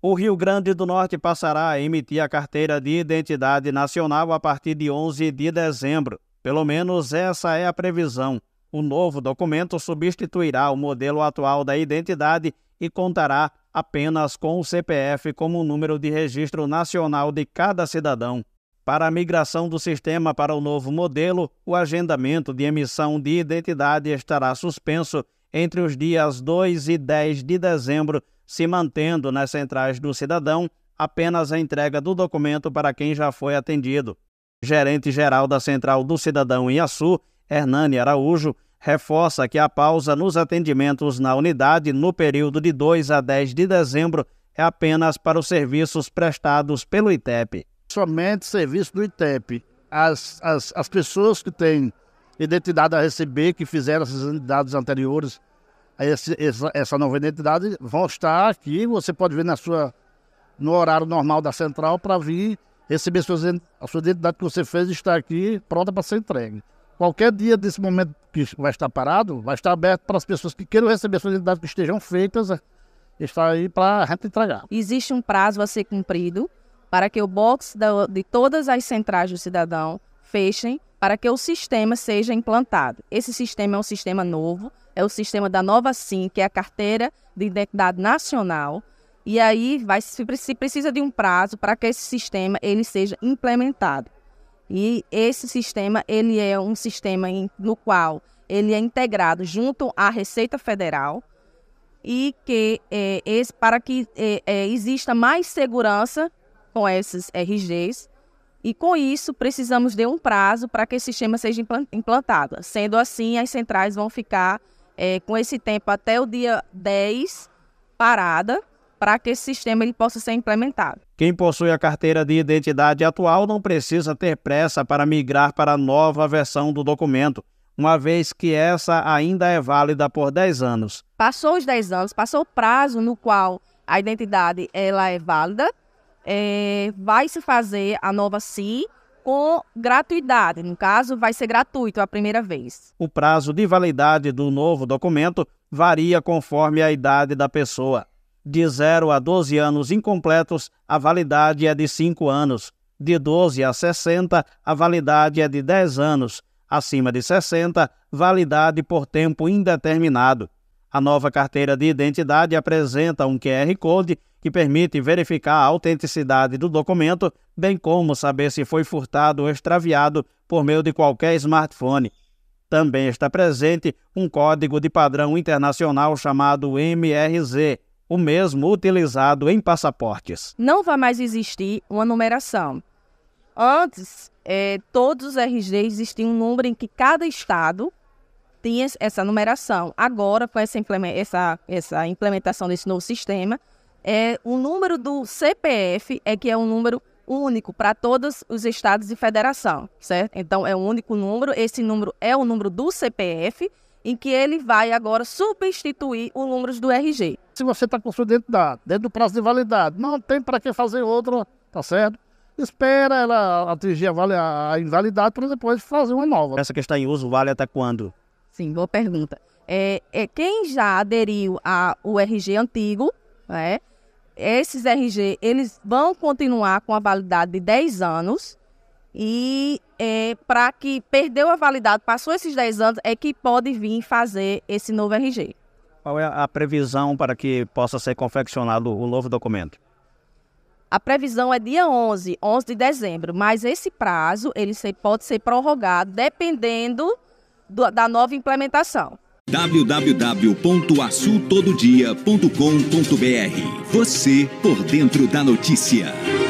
O Rio Grande do Norte passará a emitir a carteira de identidade nacional a partir de 11 de dezembro. Pelo menos essa é a previsão. O novo documento substituirá o modelo atual da identidade e contará apenas com o CPF como número de registro nacional de cada cidadão. Para a migração do sistema para o novo modelo, o agendamento de emissão de identidade estará suspenso entre os dias 2 e 10 de dezembro se mantendo nas centrais do cidadão apenas a entrega do documento para quem já foi atendido. Gerente-geral da Central do Cidadão em Açu, Hernani Araújo, reforça que a pausa nos atendimentos na unidade no período de 2 a 10 de dezembro é apenas para os serviços prestados pelo ITEP. Somente serviço do ITEP. As, as, as pessoas que têm identidade a receber, que fizeram essas unidades anteriores, esse, essa, nova identidade vão estar aqui. Você pode ver na sua, no horário normal da central para vir receber suas, a sua identidade que você fez está aqui pronta para ser entregue. Qualquer dia desse momento que vai estar parado, vai estar aberto para as pessoas que queiram receber suas identidades que estejam feitas, é, está aí para a gente entregar. Existe um prazo a ser cumprido para que o box de todas as centrais do cidadão fechem para que o sistema seja implantado. Esse sistema é um sistema novo, é o sistema da Nova SIM, que é a Carteira de Identidade Nacional, e aí vai se precisa de um prazo para que esse sistema ele seja implementado. E esse sistema ele é um sistema em, no qual ele é integrado junto à Receita Federal e que é, esse, para que é, é, exista mais segurança com esses RGs e com isso, precisamos de um prazo para que esse sistema seja implantado. Sendo assim, as centrais vão ficar é, com esse tempo até o dia 10 parada para que esse sistema ele possa ser implementado. Quem possui a carteira de identidade atual não precisa ter pressa para migrar para a nova versão do documento, uma vez que essa ainda é válida por 10 anos. Passou os 10 anos, passou o prazo no qual a identidade ela é válida, é, vai se fazer a nova CI com gratuidade. No caso, vai ser gratuito a primeira vez. O prazo de validade do novo documento varia conforme a idade da pessoa. De 0 a 12 anos incompletos, a validade é de 5 anos. De 12 a 60, a validade é de 10 anos. Acima de 60, validade por tempo indeterminado. A nova carteira de identidade apresenta um QR Code que permite verificar a autenticidade do documento, bem como saber se foi furtado ou extraviado por meio de qualquer smartphone. Também está presente um código de padrão internacional chamado MRZ, o mesmo utilizado em passaportes. Não vai mais existir uma numeração. Antes, é, todos os RGs existiam um número em que cada estado tinha essa numeração. Agora, com essa, essa, essa implementação desse novo sistema, é, o número do CPF é que é um número único para todos os estados e federação, certo? Então é um único número, esse número é o número do CPF em que ele vai agora substituir o número do RG. Se você está com sua identidade dentro do prazo de validade, não tem para que fazer outra, tá certo? Espera ela atingir a, a invalidade para depois fazer uma nova. Essa que está em uso vale até quando? Sim, boa pergunta. É, é quem já aderiu ao RG antigo né? Esses RG, eles vão continuar com a validade de 10 anos e é, para que perdeu a validade, passou esses 10 anos, é que pode vir fazer esse novo RG. Qual é a previsão para que possa ser confeccionado o novo documento? A previsão é dia 11, 11 de dezembro, mas esse prazo ele pode ser prorrogado dependendo do, da nova implementação www.assutododia.com.br. Você por dentro da notícia.